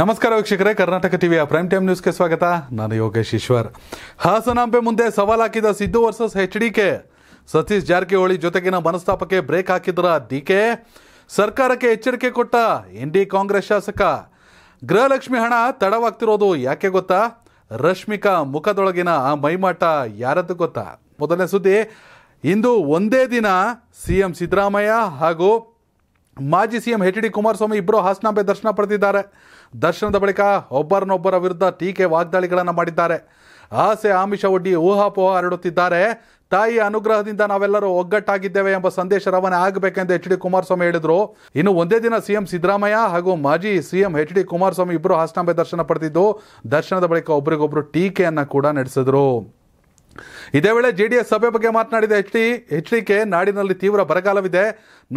ನಮಸ್ಕಾರ ವೀಕ್ಷಕರೇ ಕರ್ನಾಟಕ ಟಿವಿಯ ಪ್ರೈಮ್ ಟೈಮ್ ನ್ಯೂಸ್ಗೆ ಸ್ವಾಗತ ನಾನು ಯೋಗೇಶ್ ಈಶ್ವರ್ ಹಾಸನಾಂಬೆ ಮುಂದೆ ಹಾಕಿದ Siddu versus H D K Satish Jarkiholi ಜೊತೆಗಿನ ಮನಸ್ತಾಪಕ್ಕೆ ಬ್ರೇಕ್ ಹಾಕಿದ್ರ ಕೆ ಸರ್ಕಾರಕ್ಕೆ ಎಚ್ಚರಿಕೆ ಕೊಟ್ಟ ಎನ್ ಡಿ ಕಾಂಗ್ರೆಸ್ ಶಾಸಕ ಗೃಹಲಕ್ಷ್ಮಿ ಹಣ ತಡವಾಗ್ತಿರೋದು ಯಾಕೆ ಗೊತ್ತಾ ರಶ್ಮಿಕಾ ಮುಖದೊಳಗಿನ ಆ ಮೈಮಾಟ ಯಾರದ್ದು ಗೊತ್ತಾ ಮೊದಲನೇ ಸುದ್ದಿ ಇಂದು ಒಂದೇ ದಿನ ಸಿ ಎಂ ಸಿದ್ದರಾಮಯ್ಯ ಹಾಗೂ ಮಾಜಿ C M H D Kumaraswamy ಇಬ್ಬರು ಹಾಸನಾಂಬೆ ದರ್ಶನ ಪಡೆದಿದ್ದಾರೆ ದರ್ಶನದ ಬಳಿಕ ಒಬ್ಬರನ್ನೊಬ್ಬರ ವಿರುದ್ಧ ಟೀಕೆ ವಾಗ್ದಾಳಿಗಳನ್ನು ಮಾಡಿದ್ದಾರೆ ಆಸೆ ಆಮಿಷ ಒಡ್ಡಿ ಊಹಾಪೋಹ ಹರಡುತ್ತಿದ್ದಾರೆ ತಾಯಿಯ ಅನುಗ್ರಹದಿಂದ ನಾವೆಲ್ಲರೂ ಒಗ್ಗಟ್ಟಾಗಿದ್ದೇವೆ ಎಂಬ ಸಂದೇಶ ರವಾನೆ ಆಗಬೇಕೆಂದು ಎಚ್ ಡಿ ಕುಮಾರಸ್ವಾಮಿ ಹೇಳಿದರು ಇನ್ನು ಒಂದೇ ದಿನ ಸಿಎಂ ಸಿದ್ದರಾಮಯ್ಯ ಹಾಗೂ ಮಾಜಿ ಸಿಎಂ ಎಚ್ ಡಿ ಕುಮಾರಸ್ವಾಮಿ ಇಬ್ಬರು ಹಾಸನಾಂಬೆ ದರ್ಶನ ಪಡೆದಿದ್ದು ದರ್ಶನದ ಬಳಿಕ ಒಬ್ಬರಿಗೊಬ್ಬರು ಟೀಕೆಯನ್ನು ಕೂಡ ನಡೆಸಿದರು ಇದೇ ವೇಳೆ ಎಸ್ ಸಭೆ ಬಗ್ಗೆ ಮಾತನಾಡಿದ H D H D K ನಾಡಿನಲ್ಲಿ ತೀವ್ರ ಬರಗಾಲವಿದೆ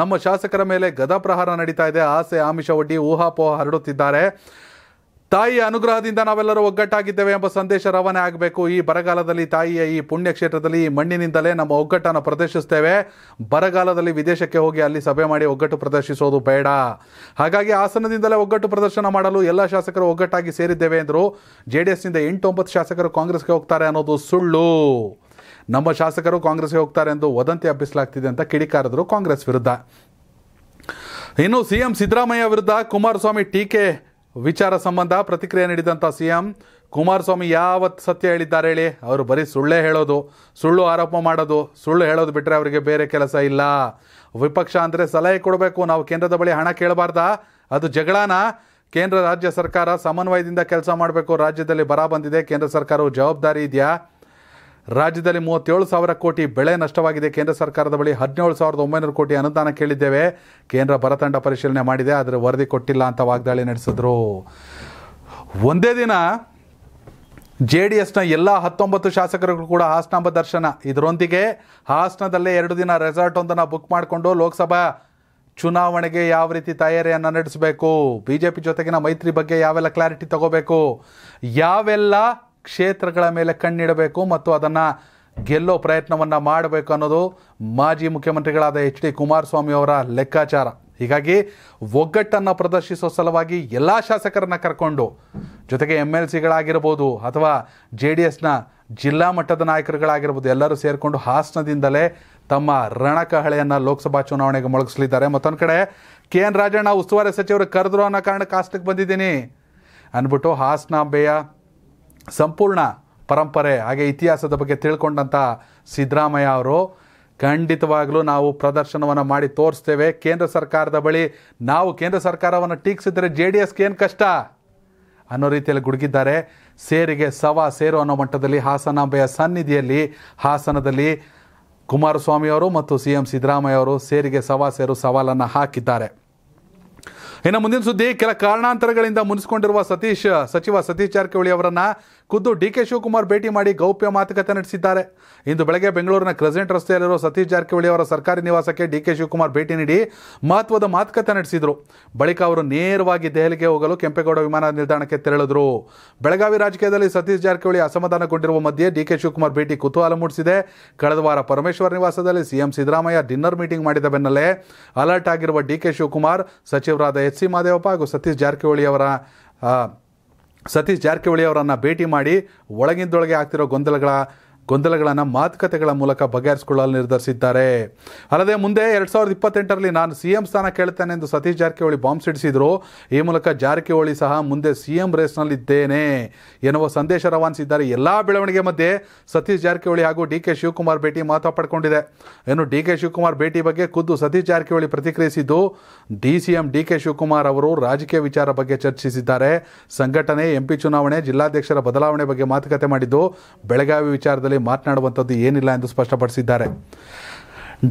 ನಮ್ಮ ಶಾಸಕರ ಮೇಲೆ ಗದಾ ಪ್ರಹಾರ ನಡೀತಾ ಇದೆ ಆಸೆ ಆಮಿಷ ಒಡ್ಡಿ ಊಹಾಪೋಹ ಹರಡುತ್ತಿದ್ದಾರೆ ತಾಯಿಯ ಅನುಗ್ರಹದಿಂದ ನಾವೆಲ್ಲರೂ ಒಗ್ಗಟ್ಟಾಗಿದ್ದೇವೆ ಎಂಬ ಸಂದೇಶ ರವಾನೆ ಆಗಬೇಕು ಈ ಬರಗಾಲದಲ್ಲಿ ತಾಯಿಯ ಈ ಪುಣ್ಯಕ್ಷೇತ್ರದಲ್ಲಿ ಈ ಮಣ್ಣಿನಿಂದಲೇ ನಮ್ಮ ಒಗ್ಗಟ್ಟನ್ನು ಪ್ರದರ್ಶಿಸ್ತೇವೆ ಬರಗಾಲದಲ್ಲಿ ವಿದೇಶಕ್ಕೆ ಹೋಗಿ ಅಲ್ಲಿ ಸಭೆ ಮಾಡಿ ಒಗ್ಗಟ್ಟು ಪ್ರದರ್ಶಿಸೋದು ಬೇಡ ಹಾಗಾಗಿ ಆಸನದಿಂದಲೇ ಒಗ್ಗಟ್ಟು ಪ್ರದರ್ಶನ ಮಾಡಲು ಎಲ್ಲ ಶಾಸಕರು ಒಗ್ಗಟ್ಟಾಗಿ ಸೇರಿದ್ದೇವೆ ಎಂದರು ಜೆ ಡಿ ಎಸ್ನಿಂದ ಎಂಟು ಒಂಬತ್ತು ಶಾಸಕರು ಕಾಂಗ್ರೆಸ್ಗೆ ಹೋಗ್ತಾರೆ ಅನ್ನೋದು ಸುಳ್ಳು ನಮ್ಮ ಶಾಸಕರು ಕಾಂಗ್ರೆಸ್ಗೆ ಹೋಗ್ತಾರೆ ಎಂದು ವದಂತಿ ಹಬ್ಬಿಸಲಾಗ್ತಿದೆ ಅಂತ ಕಿಡಿಕಾರದರು ಕಾಂಗ್ರೆಸ್ ವಿರುದ್ಧ ಇನ್ನು ಸಿಎಂ ಸಿದ್ದರಾಮಯ್ಯ ವಿರುದ್ಧ ಕುಮಾರಸ್ವಾಮಿ ಟೀಕೆ ವಿಚಾರ ಸಂಬಂಧ ಪ್ರತಿಕ್ರಿಯೆ ನೀಡಿದಂಥ ಎಂ ಕುಮಾರಸ್ವಾಮಿ ಯಾವತ್ತು ಸತ್ಯ ಹೇಳಿದ್ದಾರೆ ಹೇಳಿ ಅವರು ಬರೀ ಸುಳ್ಳೇ ಹೇಳೋದು ಸುಳ್ಳು ಆರೋಪ ಮಾಡೋದು ಸುಳ್ಳು ಹೇಳೋದು ಬಿಟ್ಟರೆ ಅವರಿಗೆ ಬೇರೆ ಕೆಲಸ ಇಲ್ಲ ವಿಪಕ್ಷ ಅಂದರೆ ಸಲಹೆ ಕೊಡಬೇಕು ನಾವು ಕೇಂದ್ರದ ಬಳಿ ಹಣ ಕೇಳಬಾರ್ದ ಅದು ಜಗಳಾನ ಕೇಂದ್ರ ರಾಜ್ಯ ಸರ್ಕಾರ ಸಮನ್ವಯದಿಂದ ಕೆಲಸ ಮಾಡಬೇಕು ರಾಜ್ಯದಲ್ಲಿ ಬರ ಬಂದಿದೆ ಕೇಂದ್ರ ಸರ್ಕಾರವು ಜವಾಬ್ದಾರಿ ಇದೆಯಾ ರಾಜ್ಯದಲ್ಲಿ ಮೂವತ್ತೇಳು ಸಾವಿರ ಕೋಟಿ ಬೆಳೆ ನಷ್ಟವಾಗಿದೆ ಕೇಂದ್ರ ಸರ್ಕಾರದ ಬಳಿ ಹದಿನೇಳು ಸಾವಿರದ ಒಂಬೈನೂರು ಕೋಟಿ ಅನುದಾನ ಕೇಳಿದ್ದೇವೆ ಕೇಂದ್ರ ಬರತಂಡ ಪರಿಶೀಲನೆ ಮಾಡಿದೆ ಆದರೆ ವರದಿ ಕೊಟ್ಟಿಲ್ಲ ಅಂತ ವಾಗ್ದಾಳಿ ನಡೆಸಿದ್ರು ಒಂದೇ ದಿನ ಜೆ ಡಿ ಎಸ್ನ ಎಲ್ಲ ಹತ್ತೊಂಬತ್ತು ಶಾಸಕರುಗಳು ಕೂಡ ಹಾಸನಾಂಬ ದರ್ಶನ ಇದರೊಂದಿಗೆ ಹಾಸನದಲ್ಲೇ ಎರಡು ದಿನ ರೆಸಾರ್ಟ್ ಒಂದನ್ನು ಬುಕ್ ಮಾಡಿಕೊಂಡು ಲೋಕಸಭಾ ಚುನಾವಣೆಗೆ ಯಾವ ರೀತಿ ತಯಾರಿಯನ್ನು ನಡೆಸಬೇಕು ಬಿ ಜೆ ಪಿ ಜೊತೆಗಿನ ಮೈತ್ರಿ ಬಗ್ಗೆ ಯಾವೆಲ್ಲ ಕ್ಲಾರಿಟಿ ತಗೋಬೇಕು ಯಾವೆಲ್ಲ ಕ್ಷೇತ್ರಗಳ ಮೇಲೆ ಕಣ್ಣಿಡಬೇಕು ಮತ್ತು ಅದನ್ನು ಗೆಲ್ಲೋ ಪ್ರಯತ್ನವನ್ನು ಮಾಡಬೇಕು ಅನ್ನೋದು ಮಾಜಿ ಮುಖ್ಯಮಂತ್ರಿಗಳಾದ ಎಚ್ ಡಿ ಕುಮಾರಸ್ವಾಮಿ ಅವರ ಲೆಕ್ಕಾಚಾರ ಹೀಗಾಗಿ ಒಗ್ಗಟ್ಟನ್ನು ಪ್ರದರ್ಶಿಸೋ ಸಲುವಾಗಿ ಎಲ್ಲ ಶಾಸಕರನ್ನ ಕರ್ಕೊಂಡು ಜೊತೆಗೆ ಎಮ್ ಎಲ್ ಸಿಗಳಾಗಿರ್ಬೋದು ಅಥವಾ ಜೆ ಡಿ ಎಸ್ನ ಜಿಲ್ಲಾ ಮಟ್ಟದ ನಾಯಕರುಗಳಾಗಿರ್ಬೋದು ಎಲ್ಲರೂ ಸೇರಿಕೊಂಡು ಹಾಸನದಿಂದಲೇ ತಮ್ಮ ರಣಕಹಳೆಯನ್ನು ಲೋಕಸಭಾ ಚುನಾವಣೆಗೆ ಮೊಳಗಿಸಲಿದ್ದಾರೆ ಮತ್ತೊಂದು ಕಡೆ ಕೆ ಎನ್ ರಾಜಣ್ಣ ಉಸ್ತುವಾರಿ ಸಚಿವರು ಕರೆದ್ರು ಅನ್ನೋ ಕಾರಣಕ್ಕೆ ಹಾಸನಕ್ಕೆ ಬಂದಿದ್ದೀನಿ ಅಂದ್ಬಿಟ್ಟು ಬೇಯ ಸಂಪೂರ್ಣ ಪರಂಪರೆ ಹಾಗೆ ಇತಿಹಾಸದ ಬಗ್ಗೆ ತಿಳ್ಕೊಂಡಂಥ ಸಿದ್ದರಾಮಯ್ಯ ಅವರು ಖಂಡಿತವಾಗಲೂ ನಾವು ಪ್ರದರ್ಶನವನ್ನು ಮಾಡಿ ತೋರಿಸ್ತೇವೆ ಕೇಂದ್ರ ಸರ್ಕಾರದ ಬಳಿ ನಾವು ಕೇಂದ್ರ ಸರ್ಕಾರವನ್ನು ಟೀಕಿಸಿದರೆ ಜೆ ಡಿ ಎಸ್ಗೆ ಏನು ಕಷ್ಟ ಅನ್ನೋ ರೀತಿಯಲ್ಲಿ ಗುಡುಗಿದ್ದಾರೆ ಸೇರಿಗೆ ಸವಾ ಸೇರು ಅನ್ನೋ ಮಟ್ಟದಲ್ಲಿ ಹಾಸನಾಂಬೆಯ ಸನ್ನಿಧಿಯಲ್ಲಿ ಹಾಸನದಲ್ಲಿ ಅವರು ಮತ್ತು ಸಿ ಎಂ ಸಿದ್ದರಾಮಯ್ಯ ಅವರು ಸೇರಿಗೆ ಸವಾ ಸೇರು ಸವಾಲನ್ನು ಹಾಕಿದ್ದಾರೆ ಇನ್ನು ಮುಂದಿನ ಸುದ್ದಿ ಕೆಲ ಕಾರಣಾಂತರಗಳಿಂದ ಮುನಿಸಿಕೊಂಡಿರುವ ಸತೀಶ್ ಸಚಿವ ಸತೀಶ್ ಜಾರಕಿಹೊಳಿ ಅವರನ್ನು ಖುದ್ದು ಡಿ ಕೆ ಶಿವಕುಮಾರ್ ಭೇಟಿ ಮಾಡಿ ಗೌಪ್ಯ ಮಾತುಕತೆ ನಡೆಸಿದ್ದಾರೆ ಇಂದು ಬೆಳಗ್ಗೆ ಬೆಂಗಳೂರಿನ ಕ್ರೆಸೆಂಟ್ ರಸ್ತೆಯಲ್ಲಿರುವ ಸತೀಶ್ ಜಾರಕಿಹೊಳಿ ಅವರ ಸರ್ಕಾರಿ ನಿವಾಸಕ್ಕೆ ಡಿ ಕೆ ಶಿವಕುಮಾರ್ ಭೇಟಿ ನೀಡಿ ಮಹತ್ವದ ಮಾತುಕತೆ ನಡೆಸಿದರು ಬಳಿಕ ಅವರು ನೇರವಾಗಿ ದೆಹಲಿಗೆ ಹೋಗಲು ಕೆಂಪೇಗೌಡ ವಿಮಾನ ನಿಲ್ದಾಣಕ್ಕೆ ತೆರಳಿದರು ಬೆಳಗಾವಿ ರಾಜಕೀಯದಲ್ಲಿ ಸತೀಶ್ ಜಾರಕಿಹೊಳಿ ಅಸಮಾಧಾನಗೊಂಡಿರುವ ಮಧ್ಯೆ ಡಿ ಕೆ ಶಿವಕುಮಾರ್ ಭೇಟಿ ಕುತೂಹಲ ಮೂಡಿಸಿದೆ ಕಳೆದ ವಾರ ಪರಮೇಶ್ವರ್ ನಿವಾಸದಲ್ಲಿ ಸಿಎಂ ಸಿದ್ದರಾಮಯ್ಯ ಡಿನ್ನರ್ ಮೀಟಿಂಗ್ ಮಾಡಿದ ಬೆನ್ನಲ್ಲೇ ಅಲರ್ಟ್ ಆಗಿರುವ ಡಿ ಕೆ ಶಿವಕುಮಾರ್ ಸಚಿವರಾದ ಎಚ್ ಸಿ ಮಾದೇವಪ್ಪ ಹಾಗೂ ಸತೀಶ್ ಜಾರಕಿಹೊಳಿ ಅವರ ಸತೀಶ್ ಜಾರಕಿಹೊಳಿ ಅವರನ್ನು ಭೇಟಿ ಮಾಡಿ ಒಳಗಿಂದೊಳಗೆ ಆಗ್ತಿರೋ ಗೊಂದಲಗಳ ಗೊಂದಲಗಳನ್ನು ಮಾತುಕತೆಗಳ ಮೂಲಕ ಬಗೆಹರಿಸಿಕೊಳ್ಳಲು ನಿರ್ಧರಿಸಿದ್ದಾರೆ ಅಲ್ಲದೆ ಮುಂದೆ ಎರಡು ಸಾವಿರದ ಇಪ್ಪತ್ತೆಂಟರಲ್ಲಿ ನಾನು ಸಿಎಂ ಸ್ಥಾನ ಕೇಳ್ತೇನೆ ಎಂದು ಸತೀಶ್ ಜಾರಕಿಹೊಳಿ ಬಾಂಬ್ ಸಿಡಿಸಿದ್ರು ಈ ಮೂಲಕ ಜಾರಕಿಹೊಳಿ ಸಹ ಮುಂದೆ ಸಿಎಂ ರೇಸ್ನಲ್ಲಿದ್ದೇನೆ ಎನ್ನುವ ಸಂದೇಶ ರವಾನಿಸಿದ್ದಾರೆ ಎಲ್ಲ ಬೆಳವಣಿಗೆ ಮಧ್ಯೆ ಸತೀಶ್ ಜಾರಕಿಹೊಳಿ ಹಾಗೂ ಡಿ ಕೆ ಶಿವಕುಮಾರ್ ಭೇಟಿ ಮಾತಾ ಪಡ್ಕೊಂಡಿದೆ ಏನು ಡಿ ಕೆ ಶಿವಕುಮಾರ್ ಭೇಟಿ ಬಗ್ಗೆ ಖುದ್ದು ಸತೀಶ್ ಜಾರಕಿಹೊಳಿ ಪ್ರತಿಕ್ರಿಯಿಸಿದ್ದು D C M D K Shivakumar ಅವರು ರಾಜಕೀಯ ವಿಚಾರ ಬಗ್ಗೆ ಚರ್ಚಿಸಿದ್ದಾರೆ ಸಂಘಟನೆ ಎಂಪಿ ಚುನಾವಣೆ ಜಿಲ್ಲಾಧ್ಯಕ್ಷರ ಬದಲಾವಣೆ ಬಗ್ಗೆ ಮಾತುಕತೆ ಮಾಡಿದ್ದು ಬೆಳಗಾವಿ ವಿಚಾರದಲ್ಲಿ ಬಾರಿ ಮಾತನಾಡುವಂಥದ್ದು ಏನಿಲ್ಲ ಎಂದು ಸ್ಪಷ್ಟಪಡಿಸಿದ್ದಾರೆ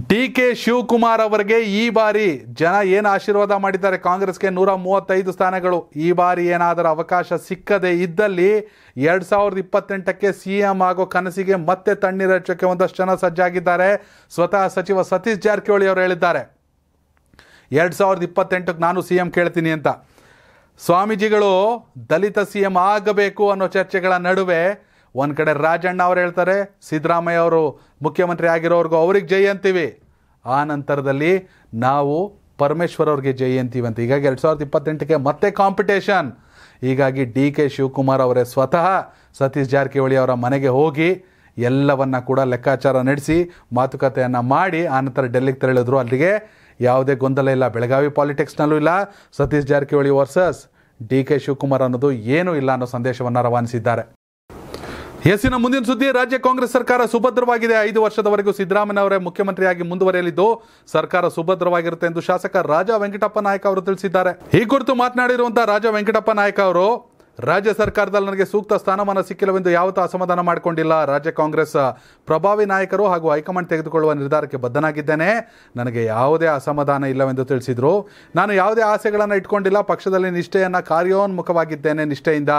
ಡಿ ಕೆ ಶಿವಕುಮಾರ್ ಅವರಿಗೆ ಈ ಬಾರಿ ಜನ ಏನು ಆಶೀರ್ವಾದ ಮಾಡಿದ್ದಾರೆ ಕಾಂಗ್ರೆಸ್ಗೆ ನೂರ ಮೂವತ್ತೈದು ಸ್ಥಾನಗಳು ಈ ಬಾರಿ ಏನಾದರೂ ಅವಕಾಶ ಸಿಕ್ಕದೆ ಇದ್ದಲ್ಲಿ ಎರಡು ಸಾವಿರದ ಇಪ್ಪತ್ತೆಂಟಕ್ಕೆ ಸಿ ಎಂ ಆಗೋ ಕನಸಿಗೆ ಮತ್ತೆ ತಣ್ಣೀರಚ್ಚಕ್ಕೆ ಒಂದಷ್ಟು ಜನ ಸಜ್ಜಾಗಿದ್ದಾರೆ ಸ್ವತಃ ಸಚಿವ ಸತೀಶ್ ಜಾರಕಿಹೊಳಿ ಅವರು ಹೇಳಿದ್ದಾರೆ ಎರಡು ಸಾವಿರದ ಇಪ್ಪತ್ತೆಂಟಕ್ಕೆ ನಾನು ಸಿ ಎಂ ಕೇಳ್ತೀನಿ ಅಂತ ಸ್ವಾಮೀಜಿಗಳು ದಲಿತ ಸಿ ಎಂ ಆಗಬೇಕು ಅನ್ನೋ ಚರ್ಚೆಗಳ ನಡುವೆ ಒಂದು ಕಡೆ ರಾಜಣ್ಣ ಅವ್ರು ಹೇಳ್ತಾರೆ ಸಿದ್ದರಾಮಯ್ಯ ಅವರು ಮುಖ್ಯಮಂತ್ರಿ ಆಗಿರೋರ್ಗು ಅವ್ರಿಗೆ ಜೈ ಅಂತೀವಿ ಆ ನಂತರದಲ್ಲಿ ನಾವು ಪರಮೇಶ್ವರ್ ಅವ್ರಿಗೆ ಜೈ ಅಂತೀವಿ ಅಂತ ಹೀಗಾಗಿ ಎರಡು ಸಾವಿರದ ಇಪ್ಪತ್ತೆಂಟಕ್ಕೆ ಮತ್ತೆ ಕಾಂಪಿಟೇಷನ್ ಹೀಗಾಗಿ ಡಿ ಕೆ ಶಿವಕುಮಾರ್ ಅವರೇ ಸ್ವತಃ ಸತೀಶ್ ಜಾರಕಿಹೊಳಿ ಅವರ ಮನೆಗೆ ಹೋಗಿ ಎಲ್ಲವನ್ನು ಕೂಡ ಲೆಕ್ಕಾಚಾರ ನಡೆಸಿ ಮಾತುಕತೆಯನ್ನು ಮಾಡಿ ಆನಂತರ ಡೆಲ್ಲಿಗೆ ತೆರಳಿದ್ರು ಅಲ್ಲಿಗೆ ಯಾವುದೇ ಗೊಂದಲ ಇಲ್ಲ ಬೆಳಗಾವಿ ಪಾಲಿಟಿಕ್ಸ್ನಲ್ಲೂ ಇಲ್ಲ Satish Jarkiholi versus D K Shivakumar ಅನ್ನೋದು ಏನೂ ಇಲ್ಲ ಅನ್ನೋ ಸಂದೇಶವನ್ನು ರವಾನಿಸಿದ್ದಾರೆ ಎಸ್ಸಿನ ಮುಂದಿನ ಸುದ್ದಿ ರಾಜ್ಯ ಕಾಂಗ್ರೆಸ್ ಸರ್ಕಾರ ಸುಭದ್ರವಾಗಿದೆ ಐದು ವರ್ಷದವರೆಗೂ ಸಿದ್ದರಾಮಯ್ಯ ಅವರೇ ಮುಖ್ಯಮಂತ್ರಿಯಾಗಿ ಮುಂದುವರೆಯಲಿದ್ದು ಸರ್ಕಾರ ಸುಭದ್ರವಾಗಿರುತ್ತೆ ಎಂದು ಶಾಸಕ ರಾಜಾ ವೆಂಕಟಪ್ಪ ನಾಯ್ಕ ಅವರು ತಿಳಿಸಿದ್ದಾರೆ ಈ ಕುರಿತು ಮಾತನಾಡಿರುವಂತಹ ರಾಜಾ ವೆಂಕಟಪ್ಪ ನಾಯ್ಕ ಅವರು ರಾಜ್ಯ ಸರ್ಕಾರದಲ್ಲಿ ನನಗೆ ಸೂಕ್ತ ಸ್ಥಾನಮಾನ ಸಿಕ್ಕಿಲ್ಲವೆಂದು ಯಾವತ್ತೂ ಅಸಮಾಧಾನ ಮಾಡಿಕೊಂಡಿಲ್ಲ ರಾಜ್ಯ ಕಾಂಗ್ರೆಸ್ ಪ್ರಭಾವಿ ನಾಯಕರು ಹಾಗೂ ಹೈಕಮಾಂಡ್ ತೆಗೆದುಕೊಳ್ಳುವ ನಿರ್ಧಾರಕ್ಕೆ ಬದ್ಧನಾಗಿದ್ದೇನೆ ನನಗೆ ಯಾವುದೇ ಅಸಮಾಧಾನ ಇಲ್ಲವೆಂದು ತಿಳಿಸಿದರು ನಾನು ಯಾವುದೇ ಆಸೆಗಳನ್ನು ಇಟ್ಕೊಂಡಿಲ್ಲ ಪಕ್ಷದಲ್ಲಿ ನಿಷ್ಠೆಯನ್ನು ಕಾರ್ಯೋನ್ಮುಖವಾಗಿದ್ದೇನೆ ನಿಷ್ಠೆಯಿಂದ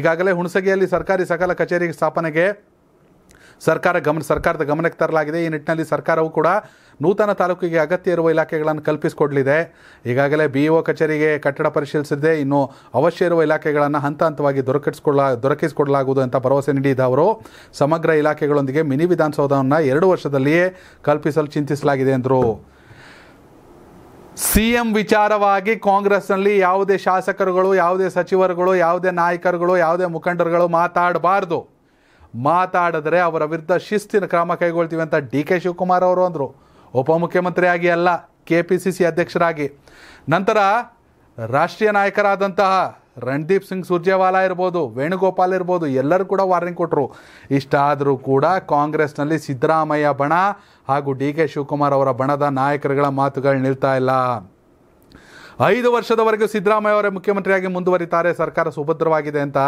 ಈಗಾಗಲೇ ಹುಣಸಗಿಯಲ್ಲಿ ಸರ್ಕಾರಿ ಸಕಲ ಕಚೇರಿ ಸ್ಥಾಪನೆಗೆ ಸರ್ಕಾರ ಗಮನ ಸರ್ಕಾರದ ಗಮನಕ್ಕೆ ತರಲಾಗಿದೆ ಈ ನಿಟ್ಟಿನಲ್ಲಿ ಸರ್ಕಾರವು ಕೂಡ ನೂತನ ತಾಲೂಕಿಗೆ ಅಗತ್ಯ ಇರುವ ಇಲಾಖೆಗಳನ್ನು ಕಲ್ಪಿಸಿಕೊಡಲಿದೆ ಈಗಾಗಲೇ ಬಿ ಕಚೇರಿಗೆ ಕಟ್ಟಡ ಪರಿಶೀಲಿಸಿದೆ ಇನ್ನು ಅವಶ್ಯ ಇರುವ ಇಲಾಖೆಗಳನ್ನು ಹಂತ ಹಂತವಾಗಿ ದೊರಕಿಸಿಕೊಳ್ಳ ದೊರಕಿಸಿಕೊಡಲಾಗುವುದು ಅಂತ ಭರವಸೆ ನೀಡಿದ ಅವರು ಸಮಗ್ರ ಇಲಾಖೆಗಳೊಂದಿಗೆ ಮಿನಿ ವಿಧಾನಸೌಧವನ್ನು ಎರಡು ವರ್ಷದಲ್ಲಿಯೇ ಕಲ್ಪಿಸಲು ಚಿಂತಿಸಲಾಗಿದೆ ಎಂದರು ಸಿಎಂ ವಿಚಾರವಾಗಿ ಕಾಂಗ್ರೆಸ್ನಲ್ಲಿ ಯಾವುದೇ ಶಾಸಕರುಗಳು ಯಾವುದೇ ಸಚಿವರುಗಳು ಯಾವುದೇ ನಾಯಕರುಗಳು ಯಾವುದೇ ಮುಖಂಡರುಗಳು ಮಾತಾಡಬಾರ್ದು ಮಾತಾಡಿದ್ರೆ ಅವರ ವಿರುದ್ಧ ಶಿಸ್ತಿನ ಕ್ರಮ ಕೈಗೊಳ್ತೀವಿ ಅಂತ ಡಿ ಕೆ ಶಿವಕುಮಾರ್ ಅವರು ಅಂದರು ಉಪಮುಖ್ಯಮಂತ್ರಿಯಾಗಿ ಅಲ್ಲ ಕೆ ಪಿ ಸಿ ಸಿ ಅಧ್ಯಕ್ಷರಾಗಿ ನಂತರ ರಾಷ್ಟ್ರೀಯ ನಾಯಕರಾದಂತಹ ರಣದೀಪ್ ಸಿಂಗ್ ಸುರ್ಜೇವಾಲಾ ಇರ್ಬೋದು ವೇಣುಗೋಪಾಲ್ ಇರ್ಬೋದು ಎಲ್ಲರೂ ಕೂಡ ವಾರ್ನಿಂಗ್ ಕೊಟ್ಟರು ಇಷ್ಟಾದರೂ ಕೂಡ ಕಾಂಗ್ರೆಸ್ನಲ್ಲಿ ಸಿದ್ದರಾಮಯ್ಯ ಬಣ ಹಾಗೂ ಡಿ ಕೆ ಶಿವಕುಮಾರ್ ಅವರ ಬಣದ ನಾಯಕರುಗಳ ಮಾತುಗಳು ನಿಲ್ತಾ ಇಲ್ಲ ಐದು ವರ್ಷದವರೆಗೂ ಸಿದ್ದರಾಮಯ್ಯ ಅವರೇ ಮುಖ್ಯಮಂತ್ರಿಯಾಗಿ ಮುಂದುವರಿತಾರೆ ಸರ್ಕಾರ ಸುಭದ್ರವಾಗಿದೆ ಅಂತ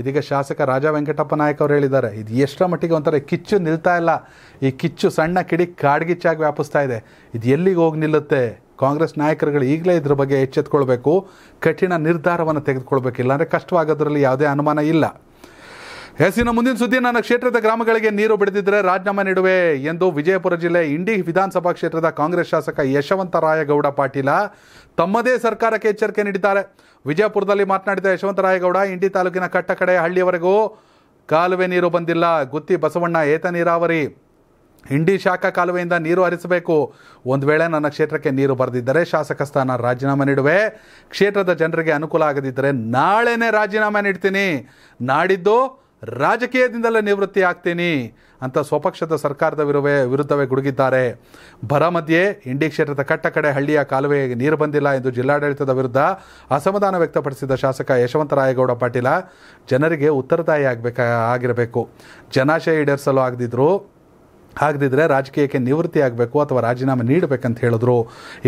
ಇದೀಗ ಶಾಸಕ ರಾಜ ವೆಂಕಟಪ್ಪ ನಾಯಕ್ ಅವರು ಹೇಳಿದ್ದಾರೆ ಇದು ಎಷ್ಟರ ಮಟ್ಟಿಗೆ ಒಂಥರ ಕಿಚ್ಚು ನಿಲ್ತಾ ಇಲ್ಲ ಈ ಕಿಚ್ಚು ಸಣ್ಣ ಕಿಡಿ ಕಾಡ್ಗಿಚ್ಚಾಗಿ ವ್ಯಾಪಿಸ್ತಾ ಇದೆ ಇದು ಎಲ್ಲಿಗೆ ಹೋಗಿ ನಿಲ್ಲುತ್ತೆ ಕಾಂಗ್ರೆಸ್ ನಾಯಕರುಗಳು ಈಗಲೇ ಇದ್ರ ಬಗ್ಗೆ ಎಚ್ಚೆತ್ಕೊಳ್ಬೇಕು ಕಠಿಣ ನಿರ್ಧಾರವನ್ನು ತೆಗೆದುಕೊಳ್ಬೇಕು ಇಲ್ಲಾಂದರೆ ಕಷ್ಟವಾಗೋದ್ರಲ್ಲಿ ಯಾವುದೇ ಅನುಮಾನ ಇಲ್ಲ ಹೆಸಿನ ಮುಂದಿನ ಸುದ್ದಿ ನನ್ನ ಕ್ಷೇತ್ರದ ಗ್ರಾಮಗಳಿಗೆ ನೀರು ಬಿಡದಿದ್ದರೆ ರಾಜೀನಾಮೆ ನೀಡುವೆ ಎಂದು ವಿಜಯಪುರ ಜಿಲ್ಲೆ ಇಂಡಿ ವಿಧಾನಸಭಾ ಕ್ಷೇತ್ರದ ಕಾಂಗ್ರೆಸ್ ಶಾಸಕ ಯಶವಂತ ರಾಯಗೌಡ ಪಾಟೀಲ ತಮ್ಮದೇ ಸರ್ಕಾರಕ್ಕೆ ಎಚ್ಚರಿಕೆ ನೀಡಿದ್ದಾರೆ ವಿಜಯಪುರದಲ್ಲಿ ಮಾತನಾಡಿದ ಯಶವಂತ ರಾಯಗೌಡ ಇಂಡಿ ತಾಲೂಕಿನ ಕಟ್ಟಕಡೆ ಹಳ್ಳಿಯವರೆಗೂ ಕಾಲುವೆ ನೀರು ಬಂದಿಲ್ಲ ಗುತ್ತಿ ಬಸವಣ್ಣ ಏತ ನೀರಾವರಿ ಇಂಡಿ ಶಾಖಾ ಕಾಲುವೆಯಿಂದ ನೀರು ಹರಿಸಬೇಕು ಒಂದು ವೇಳೆ ನನ್ನ ಕ್ಷೇತ್ರಕ್ಕೆ ನೀರು ಬರೆದಿದ್ದರೆ ಶಾಸಕ ಸ್ಥಾನ ರಾಜೀನಾಮೆ ನೀಡುವೆ ಕ್ಷೇತ್ರದ ಜನರಿಗೆ ಅನುಕೂಲ ಆಗದಿದ್ದರೆ ನಾಳೆನೇ ರಾಜೀನಾಮೆ ನೀಡ್ತೀನಿ ನಾಡಿದ್ದು ರಾಜಕೀಯದಿಂದಲೇ ನಿವೃತ್ತಿ ಆಗ್ತೀನಿ ಅಂತ ಸ್ವಪಕ್ಷದ ಸರ್ಕಾರದ ವಿರುದ್ಧ ವಿರುದ್ಧವೇ ಗುಡುಗಿದ್ದಾರೆ ಬರ ಮಧ್ಯೆ ಇಂಡಿ ಕ್ಷೇತ್ರದ ಕಟ್ಟ ಕಡೆ ಹಳ್ಳಿಯ ಕಾಲುವೆಗೆ ನೀರು ಬಂದಿಲ್ಲ ಎಂದು ಜಿಲ್ಲಾಡಳಿತದ ವಿರುದ್ಧ ಅಸಮಾಧಾನ ವ್ಯಕ್ತಪಡಿಸಿದ ಶಾಸಕ ಯಶವಂತರಾಯಗೌಡ ಪಾಟೀಲ ಜನರಿಗೆ ಉತ್ತರದಾಯಿ ಆಗಬೇಕ ಆಗಿರಬೇಕು ಜನಾಶಯ ಈಡೇರಿಸಲು ಆಗದಿದ್ರು ಆಗದಿದ್ದರೆ ರಾಜಕೀಯಕ್ಕೆ ನಿವೃತ್ತಿ ಆಗಬೇಕು ಅಥವಾ ರಾಜೀನಾಮೆ ನೀಡಬೇಕಂತ ಹೇಳಿದ್ರು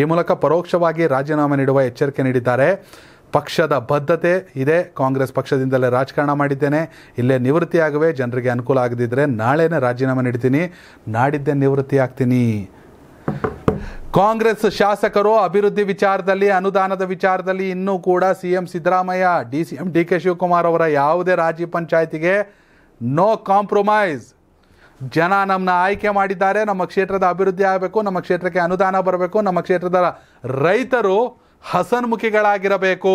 ಈ ಮೂಲಕ ಪರೋಕ್ಷವಾಗಿ ರಾಜೀನಾಮೆ ನೀಡುವ ಎಚ್ಚರಿಕೆ ನೀಡಿದ್ದಾರೆ ಪಕ್ಷದ ಬದ್ಧತೆ ಇದೆ ಕಾಂಗ್ರೆಸ್ ಪಕ್ಷದಿಂದಲೇ ರಾಜಕಾರಣ ಮಾಡಿದ್ದೇನೆ ಇಲ್ಲೇ ನಿವೃತ್ತಿಯಾಗುವೆ ಜನರಿಗೆ ಅನುಕೂಲ ಆಗದಿದ್ದರೆ ನಾಳೆನೇ ರಾಜೀನಾಮೆ ನೀಡ್ತೀನಿ ನಾಡಿದ್ದೇ ನಿವೃತ್ತಿ ಆಗ್ತೀನಿ ಕಾಂಗ್ರೆಸ್ ಶಾಸಕರು ಅಭಿವೃದ್ಧಿ ವಿಚಾರದಲ್ಲಿ ಅನುದಾನದ ವಿಚಾರದಲ್ಲಿ ಇನ್ನೂ ಕೂಡ C M Siddaramaiah D C M D K Shivakumar ಅವರ ಯಾವುದೇ ರಾಜಿ ಪಂಚಾಯತಿಗೆ ನೋ ಕಾಂಪ್ರೊಮೈಸ್ ಜನ ನಮ್ಮನ್ನ ಆಯ್ಕೆ ಮಾಡಿದ್ದಾರೆ ನಮ್ಮ ಕ್ಷೇತ್ರದ ಅಭಿವೃದ್ಧಿ ಆಗಬೇಕು ನಮ್ಮ ಕ್ಷೇತ್ರಕ್ಕೆ ಅನುದಾನ ಬರಬೇಕು ನಮ್ಮ ಕ್ಷೇತ್ರದ ರೈತರು ಹಸನ್ಮುಖಿಗಳಾಗಿರಬೇಕು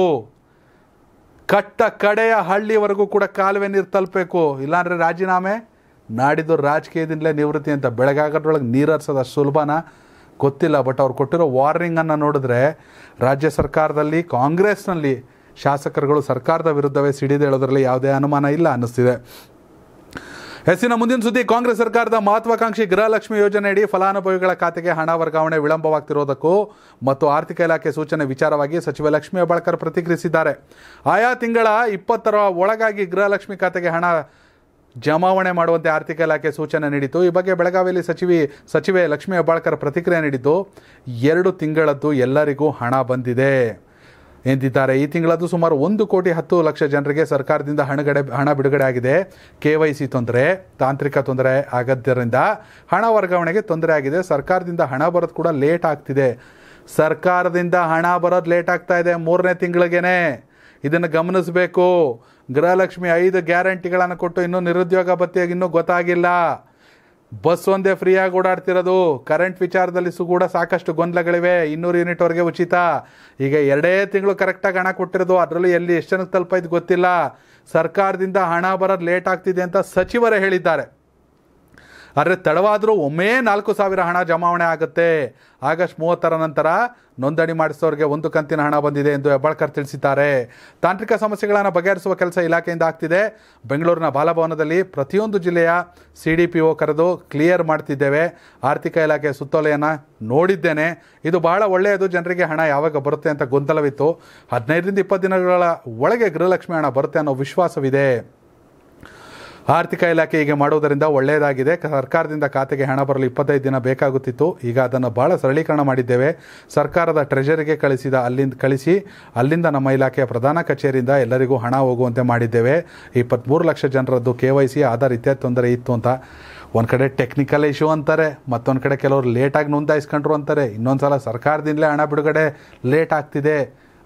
ಕಟ್ಟ ಕಡೆಯ ಹಳ್ಳಿವರೆಗೂ ಕೂಡ ಕಾಲುವೆ ನೀರು ತಲುಪಬೇಕು ಇಲ್ಲಾಂದರೆ ರಾಜೀನಾಮೆ ನಾಡಿದ್ದು ರಾಜಕೀಯದಿಂದಲೇ ನಿವೃತ್ತಿ ಅಂತ ಬೆಳಗಾಗದ್ರೊಳಗೆ ನೀರು ಸುಲಭನ ಗೊತ್ತಿಲ್ಲ ಬಟ್ ಅವ್ರು ಕೊಟ್ಟಿರೋ ವಾರ್ನಿಂಗನ್ನು ನೋಡಿದ್ರೆ ರಾಜ್ಯ ಸರ್ಕಾರದಲ್ಲಿ ಕಾಂಗ್ರೆಸ್ನಲ್ಲಿ ಶಾಸಕರುಗಳು ಸರ್ಕಾರದ ವಿರುದ್ಧವೇ ಸಿಡಿದೇಳೋದ್ರಲ್ಲಿ ಯಾವುದೇ ಅನುಮಾನ ಇಲ್ಲ ಅನ್ನಿಸ್ತಿದೆ ಎಸ್ಸಿನ ಮುಂದಿನ ಸುದ್ದಿ ಕಾಂಗ್ರೆಸ್ ಸರ್ಕಾರದ ಮಹತ್ವಾಕಾಂಕ್ಷಿ ಗೃಹಲಕ್ಷ್ಮಿ ಯೋಜನೆಯಡಿ ಫಲಾನುಭವಿಗಳ ಖಾತೆಗೆ ಹಣ ವರ್ಗಾವಣೆ ವಿಳಂಬವಾಗ್ತಿರೋದಕ್ಕೂ ಮತ್ತು ಆರ್ಥಿಕ ಇಲಾಖೆ ಸೂಚನೆ ವಿಚಾರವಾಗಿ ಸಚಿವ ಲಕ್ಷ್ಮೀ ಹೆಬ್ಬಾಳ್ಕರ್ ಪ್ರತಿಕ್ರಿಯಿಸಿದ್ದಾರೆ ಆಯಾ ತಿಂಗಳ ಇಪ್ಪತ್ತರ ಒಳಗಾಗಿ ಗೃಹಲಕ್ಷ್ಮಿ ಖಾತೆಗೆ ಹಣ ಜಮಾವಣೆ ಮಾಡುವಂತೆ ಆರ್ಥಿಕ ಇಲಾಖೆ ಸೂಚನೆ ನೀಡಿತು ಈ ಬಗ್ಗೆ ಬೆಳಗಾವಿಯಲ್ಲಿ ಸಚಿವಿ ಸಚಿವೆ ಲಕ್ಷ್ಮೀ ಅಬಾಳ್ಕರ್ ಪ್ರತಿಕ್ರಿಯೆ ನೀಡಿದ್ದು ಎರಡು ತಿಂಗಳದ್ದು ಎಲ್ಲರಿಗೂ ಹಣ ಬಂದಿದೆ ಎಂದಿದ್ದಾರೆ ಈ ತಿಂಗಳದ್ದು ಸುಮಾರು ಒಂದು ಕೋಟಿ ಹತ್ತು ಲಕ್ಷ ಜನರಿಗೆ ಸರ್ಕಾರದಿಂದ ಹಣಗಡೆ ಹಣ ಬಿಡುಗಡೆ ಆಗಿದೆ ಕೆ ವೈ ಸಿ ತೊಂದರೆ ತಾಂತ್ರಿಕ ತೊಂದರೆ ಆಗದ್ದರಿಂದ ಹಣ ವರ್ಗಾವಣೆಗೆ ತೊಂದರೆ ಆಗಿದೆ ಸರ್ಕಾರದಿಂದ ಹಣ ಬರೋದು ಕೂಡ ಲೇಟ್ ಆಗ್ತಿದೆ ಸರ್ಕಾರದಿಂದ ಹಣ ಬರೋದು ಲೇಟ್ ಆಗ್ತಾ ಇದೆ ಮೂರನೇ ತಿಂಗಳಿಗೇನೆ ಇದನ್ನು ಗಮನಿಸಬೇಕು ಗೃಹಲಕ್ಷ್ಮಿ ಐದು ಗ್ಯಾರಂಟಿಗಳನ್ನು ಕೊಟ್ಟು ಇನ್ನೂ ನಿರುದ್ಯೋಗ ಭತ್ತೆಯಾಗಿ ಇನ್ನೂ ಗೊತ್ತಾಗಿಲ್ಲ ಬಸ್ ಒಂದೇ ಫ್ರೀಯಾಗಿ ಓಡಾಡ್ತಿರೋದು ಕರೆಂಟ್ ವಿಚಾರದಲ್ಲಿ ಸು ಕೂಡ ಸಾಕಷ್ಟು ಗೊಂದಲಗಳಿವೆ ಇನ್ನೂರು ಯೂನಿಟ್ವರೆಗೆ ಉಚಿತ ಈಗ ಎರಡೇ ತಿಂಗಳು ಕರೆಕ್ಟಾಗಿ ಹಣ ಕೊಟ್ಟಿರೋದು ಅದರಲ್ಲೂ ಎಲ್ಲಿ ಎಷ್ಟು ಜನಕ್ಕೆ ತಲುಪೈದು ಗೊತ್ತಿಲ್ಲ ಸರ್ಕಾರದಿಂದ ಹಣ ಬರೋದು ಲೇಟ್ ಆಗ್ತಿದೆ ಅಂತ ಸಚಿವರೇ ಹೇಳಿದ್ದಾರೆ ಆದರೆ ತಡವಾದರೂ ಒಮ್ಮೆ ನಾಲ್ಕು ಸಾವಿರ ಹಣ ಜಮಾವಣೆ ಆಗುತ್ತೆ ಆಗಸ್ಟ್ ಮೂವತ್ತರ ನಂತರ ನೋಂದಣಿ ಮಾಡಿಸೋರಿಗೆ ಒಂದು ಕಂತಿನ ಹಣ ಬಂದಿದೆ ಎಂದು ಹೆಬ್ಬಾಳ್ಕರ್ ತಿಳಿಸಿದ್ದಾರೆ ತಾಂತ್ರಿಕ ಸಮಸ್ಯೆಗಳನ್ನು ಬಗೆಹರಿಸುವ ಕೆಲಸ ಇಲಾಖೆಯಿಂದ ಆಗ್ತಿದೆ ಬೆಂಗಳೂರಿನ ಬಾಲಭವನದಲ್ಲಿ ಪ್ರತಿಯೊಂದು ಜಿಲ್ಲೆಯ ಸಿ ಡಿ ಪಿ ಒ ಕರೆದು ಕ್ಲಿಯರ್ ಮಾಡ್ತಿದ್ದೇವೆ ಆರ್ಥಿಕ ಇಲಾಖೆಯ ಸುತ್ತೋಲೆಯನ್ನು ನೋಡಿದ್ದೇನೆ ಇದು ಬಹಳ ಒಳ್ಳೆಯದು ಜನರಿಗೆ ಹಣ ಯಾವಾಗ ಬರುತ್ತೆ ಅಂತ ಗೊಂದಲವಿತ್ತು ಹದಿನೈದರಿಂದ ಇಪ್ಪತ್ತು ದಿನಗಳ ಒಳಗೆ ಗೃಹಲಕ್ಷ್ಮಿ ಹಣ ಬರುತ್ತೆ ಅನ್ನೋ ವಿಶ್ವಾಸವಿದೆ ಆರ್ಥಿಕ ಇಲಾಖೆ ಹೀಗೆ ಮಾಡುವುದರಿಂದ ಒಳ್ಳೆಯದಾಗಿದೆ ಸರ್ಕಾರದಿಂದ ಖಾತೆಗೆ ಹಣ ಬರಲು ಇಪ್ಪತ್ತೈದು ದಿನ ಬೇಕಾಗುತ್ತಿತ್ತು ಈಗ ಅದನ್ನು ಭಾಳ ಸರಳೀಕರಣ ಮಾಡಿದ್ದೇವೆ ಸರ್ಕಾರದ ಟ್ರೆಜರಿಗೆ ಕಳಿಸಿದ ಅಲ್ಲಿಂದ ಕಳಿಸಿ ಅಲ್ಲಿಂದ ನಮ್ಮ ಇಲಾಖೆಯ ಪ್ರಧಾನ ಕಚೇರಿಯಿಂದ ಎಲ್ಲರಿಗೂ ಹಣ ಹೋಗುವಂತೆ ಮಾಡಿದ್ದೇವೆ ಇಪ್ಪತ್ತ್ಮೂರು ಲಕ್ಷ ಜನರದ್ದು ಕೆ ವೈ ಸಿ ಆಧಾರ್ ಇತ್ಯಾದಿ ತೊಂದರೆ ಇತ್ತು ಅಂತ ಒಂದು ಕಡೆ ಟೆಕ್ನಿಕಲ್ ಇಶ್ಯೂ ಅಂತಾರೆ ಮತ್ತೊಂದು ಕಡೆ ಕೆಲವರು ಲೇಟಾಗಿ ನೋಂದಾಯಿಸ್ಕೊಂಡ್ರು ಅಂತಾರೆ ಇನ್ನೊಂದು ಸಲ ಸರ್ಕಾರದಿಂದಲೇ ಹಣ ಬಿಡುಗಡೆ ಲೇಟ್ ಆಗ್ತಿದೆ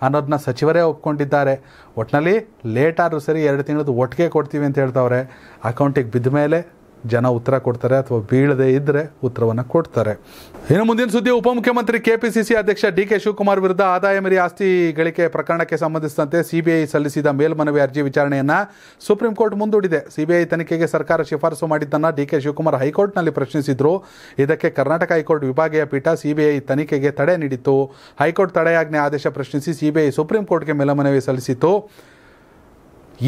ಅನ್ನೋದನ್ನ ಸಚಿವರೇ ಒಪ್ಕೊಂಡಿದ್ದಾರೆ ಒಟ್ಟಿನಲ್ಲಿ ಲೇಟಾದರೂ ಸರಿ ಎರಡು ತಿಂಗಳದ್ದು ಒಟ್ಟಿಗೆ ಕೊಡ್ತೀವಿ ಅಂತ ಹೇಳ್ತವ್ರೆ ಅಕೌಂಟಿಗೆ ಬಿದ್ದ ಮೇಲೆ ಜನ ಉತ್ತರ ಕೊಡ್ತಾರೆ ಅಥವಾ ಬೀಳದೇ ಇದ್ದರೆ ಉತ್ತರವನ್ನು ಕೊಡ್ತಾರೆ ಇನ್ನು ಮುಂದಿನ ಸುದ್ದಿ ಉಪಮುಖ್ಯಮಂತ್ರಿ ಕೆಪಿಸಿಸಿ ಅಧ್ಯಕ್ಷ ಡಿ ಕೆ ಶಿವಕುಮಾರ್ ವಿರುದ್ಧ ಆದಾಯ ಮೇರಿ ಆಸ್ತಿ ಗಳಿಕೆ ಪ್ರಕರಣಕ್ಕೆ ಸಂಬಂಧಿಸಿದಂತೆ ಸಿಬಿಐ ಸಲ್ಲಿಸಿದ ಮೇಲ್ಮನವಿ ಅರ್ಜಿ ವಿಚಾರಣೆಯನ್ನು ಸುಪ್ರೀಂ ಕೋರ್ಟ್ ಮುಂದೂಡಿದೆ ಸಿಬಿಐ ತನಿಖೆಗೆ ಸರ್ಕಾರ ಶಿಫಾರಸು ಮಾಡಿದ್ದನ್ನು ಡಿ ಕೆ ಶಿವಕುಮಾರ್ ಹೈಕೋರ್ಟ್ನಲ್ಲಿ ಪ್ರಶ್ನಿಸಿದ್ರು ಇದಕ್ಕೆ ಕರ್ನಾಟಕ ಹೈಕೋರ್ಟ್ ವಿಭಾಗೀಯ ಪೀಠ ಸಿಬಿಐ ತನಿಖೆಗೆ ತಡೆ ನೀಡಿತ್ತು ಹೈಕೋರ್ಟ್ ತಡೆಯಾಜ್ಞೆ ಆದೇಶ ಪ್ರಶ್ನಿಸಿ ಸಿಬಿಐ ಸುಪ್ರೀಂ ಕೋರ್ಟ್ಗೆ ಮೇಲ್ಮನವಿ ಸಲ್ಲಿಸಿತು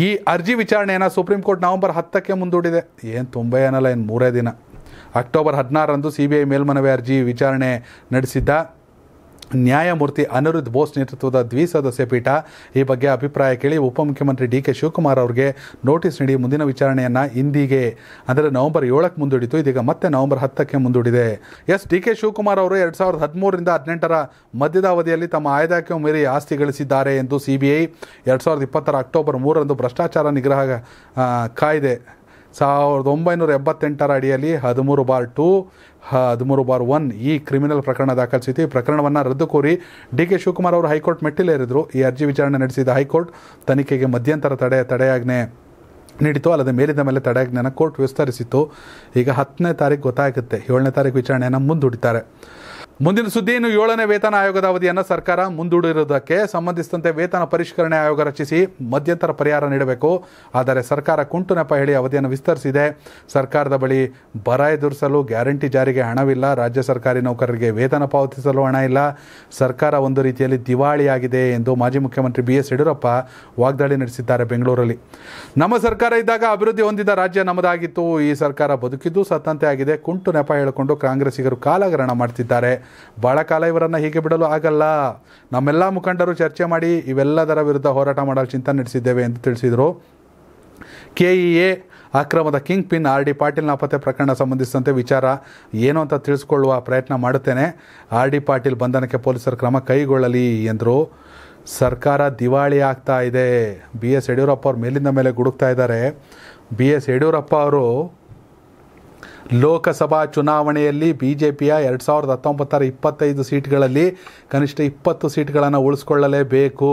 ಈ ಅರ್ಜಿ ವಿಚಾರಣೆಯನ್ನು ಸುಪ್ರೀಂ ಕೋರ್ಟ್ ನವಂಬರ್ ಹತ್ತಕ್ಕೆ ಮುಂದೂಡಿದೆ ಏನು ತುಂಬ ಏನಲ್ಲ ಏನು ಮೂರೇ ದಿನ ಅಕ್ಟೋಬರ್ ಹದಿನಾರರಂದು ಸಿ ಬಿ ಐ ಮೇಲ್ಮನವಿ ಅರ್ಜಿ ವಿಚಾರಣೆ ನಡೆಸಿದ್ದ ನ್ಯಾಯಮೂರ್ತಿ ಅನಿರುದ್ಧ್ ಬೋಸ್ ನೇತೃತ್ವದ ದ್ವಿಸದಸ್ಯ ಪೀಠ ಈ ಬಗ್ಗೆ ಅಭಿಪ್ರಾಯ ಕೇಳಿ ಉಪಮುಖ್ಯಮಂತ್ರಿ ಡಿ ಕೆ ಶಿವಕುಮಾರ್ ಅವರಿಗೆ ನೋಟಿಸ್ ನೀಡಿ ಮುಂದಿನ ವಿಚಾರಣೆಯನ್ನು ಇಂದಿಗೆ ಅಂದರೆ ನವೆಂಬರ್ ಏಳಕ್ಕೆ ಮುಂದೂಡಿತು ಇದೀಗ ಮತ್ತೆ ನವೆಂಬರ್ ಹತ್ತಕ್ಕೆ ಮುಂದೂಡಿದೆ ಎಸ್ ಡಿ ಕೆ ಶಿವಕುಮಾರ್ ಅವರು ಎರಡು ಸಾವಿರದ ಹದಿಮೂರರಿಂದ ಹದಿನೆಂಟರ ಮಧ್ಯದ ಅವಧಿಯಲ್ಲಿ ತಮ್ಮ ಆಯ್ದಕ್ಕೆ ಮೀರಿ ಆಸ್ತಿ ಗಳಿಸಿದ್ದಾರೆ ಎಂದು ಸಿಬಿಐ ಎರಡು ಸಾವಿರದ ಇಪ್ಪತ್ತರ ಅಕ್ಟೋಬರ್ ಮೂರರಂದು ಭ್ರಷ್ಟಾಚಾರ ನಿಗ್ರಹ ಕಾಯ್ದೆ ಸಾವಿರದ ಒಂಬೈನೂರ ಎಂಬತ್ತೆಂಟರ ಅಡಿಯಲ್ಲಿ ಹದಿಮೂರು ಬಾರ್ ಟು ಹದಿಮೂರು ಬಾರ್ ಒನ್ ಈ ಕ್ರಿಮಿನಲ್ ಪ್ರಕರಣ ದಾಖಲಿಸಿತು ಈ ಪ್ರಕರಣವನ್ನು ರದ್ದು ಕೋರಿ ಡಿ ಕೆ ಶಿವಕುಮಾರ್ ಅವರು ಹೈಕೋರ್ಟ್ ಮೆಟ್ಟಿಲೇರಿದ್ರು ಈ ಅರ್ಜಿ ವಿಚಾರಣೆ ನಡೆಸಿದ ಹೈಕೋರ್ಟ್ ತನಿಖೆಗೆ ಮಧ್ಯಂತರ ತಡೆ ತಡೆಯಾಜ್ಞೆ ನೀಡಿತು ಅಲ್ಲದೆ ಮೇಲಿನ ಮೇಲೆ ತಡೆಯಾಜ್ಞೆಯನ್ನು ಕೋರ್ಟ್ ವಿಸ್ತರಿಸಿತ್ತು ಈಗ ಹತ್ತನೇ ತಾರೀಕು ಗೊತ್ತಾಗುತ್ತೆ ಏಳನೇ ತಾರೀಕು ವಿಚಾರಣೆಯನ್ನು ಮುಂದೂಡಿದ್ದಾರೆ ಮುಂದಿನ ಸುದ್ದಿ ಇನ್ನು ಏಳನೇ ವೇತನ ಆಯೋಗದ ಅವಧಿಯನ್ನು ಸರ್ಕಾರ ಮುಂದೂಡಿರುವುದಕ್ಕೆ ಸಂಬಂಧಿಸಿದಂತೆ ವೇತನ ಪರಿಷ್ಕರಣೆ ಆಯೋಗ ರಚಿಸಿ ಮಧ್ಯಂತರ ಪರಿಹಾರ ನೀಡಬೇಕು ಆದರೆ ಸರ್ಕಾರ ಕುಂಟು ನೆಪ ಹೇಳಿ ಅವಧಿಯನ್ನು ವಿಸ್ತರಿಸಿದೆ ಸರ್ಕಾರದ ಬಳಿ ಬರ ಎದುರಿಸಲು ಗ್ಯಾರಂಟಿ ಜಾರಿಗೆ ಹಣವಿಲ್ಲ ರಾಜ್ಯ ಸರ್ಕಾರಿ ನೌಕರರಿಗೆ ವೇತನ ಪಾವತಿಸಲು ಹಣ ಇಲ್ಲ ಸರ್ಕಾರ ಒಂದು ರೀತಿಯಲ್ಲಿ ದಿವಾಳಿಯಾಗಿದೆ ಎಂದು ಮಾಜಿ ಮುಖ್ಯಮಂತ್ರಿ ಬಿ ಎಸ್ ಯಡಿಯೂರಪ್ಪ ವಾಗ್ದಾಳಿ ನಡೆಸಿದ್ದಾರೆ ಬೆಂಗಳೂರಲ್ಲಿ ನಮ್ಮ ಸರ್ಕಾರ ಇದ್ದಾಗ ಅಭಿವೃದ್ಧಿ ಹೊಂದಿದ ರಾಜ್ಯ ನಮ್ಮದಾಗಿತ್ತು ಈ ಸರ್ಕಾರ ಬದುಕಿದ್ದು ಸತ್ತಂತೆ ಆಗಿದೆ ಕುಂಟು ನೆಪ ಹೇಳಿಕೊಂಡು ಕಾಂಗ್ರೆಸ್ಸಿಗರು ಕಾಲಗರಣ ಮಾಡ್ತಿದ್ದಾರೆ ಭಾಳ ಕಾಲ ಇವರನ್ನು ಹೀಗೆ ಬಿಡಲು ಆಗಲ್ಲ ನಮ್ಮೆಲ್ಲ ಮುಖಂಡರು ಚರ್ಚೆ ಮಾಡಿ ಇವೆಲ್ಲದರ ವಿರುದ್ಧ ಹೋರಾಟ ಮಾಡಲು ಚಿಂತನೆ ನಡೆಸಿದ್ದೇವೆ ಎಂದು ತಿಳಿಸಿದರು ಎ ಅಕ್ರಮದ kingpin R D Patil ನಾಪತ್ತೆ ಪ್ರಕರಣ ಸಂಬಂಧಿಸಿದಂತೆ ವಿಚಾರ ಏನು ಅಂತ ತಿಳಿಸ್ಕೊಳ್ಳುವ ಪ್ರಯತ್ನ ಮಾಡುತ್ತೇನೆ ಆರ್ ಡಿ ಪಾಟೀಲ್ ಬಂಧನಕ್ಕೆ ಪೊಲೀಸರು ಕ್ರಮ ಕೈಗೊಳ್ಳಲಿ ಎಂದರು ಸರ್ಕಾರ ದಿವಾಳಿ ಆಗ್ತಾ ಇದೆ ಬಿ ಎಸ್ ಯಡಿಯೂರಪ್ಪ ಅವರು ಮೇಲಿಂದ ಮೇಲೆ ಗುಡುಕ್ತಾ ಇದ್ದಾರೆ ಬಿ ಎಸ್ ಯಡಿಯೂರಪ್ಪ ಅವರು ಲೋಕಸಭಾ ಚುನಾವಣೆಯಲ್ಲಿ ಪಿಯ ಎರಡು ಸಾವಿರದ ಹತ್ತೊಂಬತ್ತರ ಇಪ್ಪತ್ತೈದು ಸೀಟ್ಗಳಲ್ಲಿ ಕನಿಷ್ಠ ಇಪ್ಪತ್ತು ಸೀಟ್ಗಳನ್ನು ಉಳಿಸ್ಕೊಳ್ಳಲೇಬೇಕು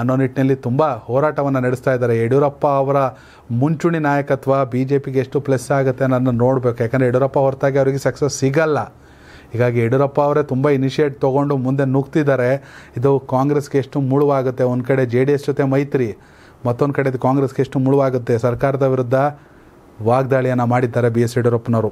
ಅನ್ನೋ ನಿಟ್ಟಿನಲ್ಲಿ ತುಂಬ ಹೋರಾಟವನ್ನು ನಡೆಸ್ತಾ ಇದ್ದಾರೆ ಯಡಿಯೂರಪ್ಪ ಅವರ ಮುಂಚೂಣಿ ನಾಯಕತ್ವ ಬಿ ಜೆ ಪಿಗೆ ಎಷ್ಟು ಪ್ಲಸ್ ಆಗುತ್ತೆ ಅನ್ನೋದನ್ನು ನೋಡಬೇಕು ಯಾಕಂದರೆ ಯಡಿಯೂರಪ್ಪ ಹೊರತಾಗಿ ಅವರಿಗೆ ಸಕ್ಸಸ್ ಸಿಗಲ್ಲ ಹೀಗಾಗಿ ಯಡಿಯೂರಪ್ಪ ಅವರೇ ತುಂಬ ಇನಿಷಿಯೇಟ್ ತೊಗೊಂಡು ಮುಂದೆ ನುಗ್ತಿದ್ದಾರೆ ಇದು ಕಾಂಗ್ರೆಸ್ಗೆ ಎಷ್ಟು ಮುಳುವಾಗುತ್ತೆ ಒಂದು ಕಡೆ ಜೆ ಡಿ ಎಸ್ ಜೊತೆ ಮೈತ್ರಿ ಮತ್ತೊಂದು ಕಡೆ ಕಾಂಗ್ರೆಸ್ಗೆ ಎಷ್ಟು ಮುಳುವಾಗುತ್ತೆ ಸರ್ಕಾರದ ವಿರುದ್ಧ ವಾಗ್ದಾಳಿಯನ್ನು ಮಾಡಿದ್ದಾರೆ ಬಿ ಎಸ್ ಯಡಿಯೂರಪ್ಪನವರು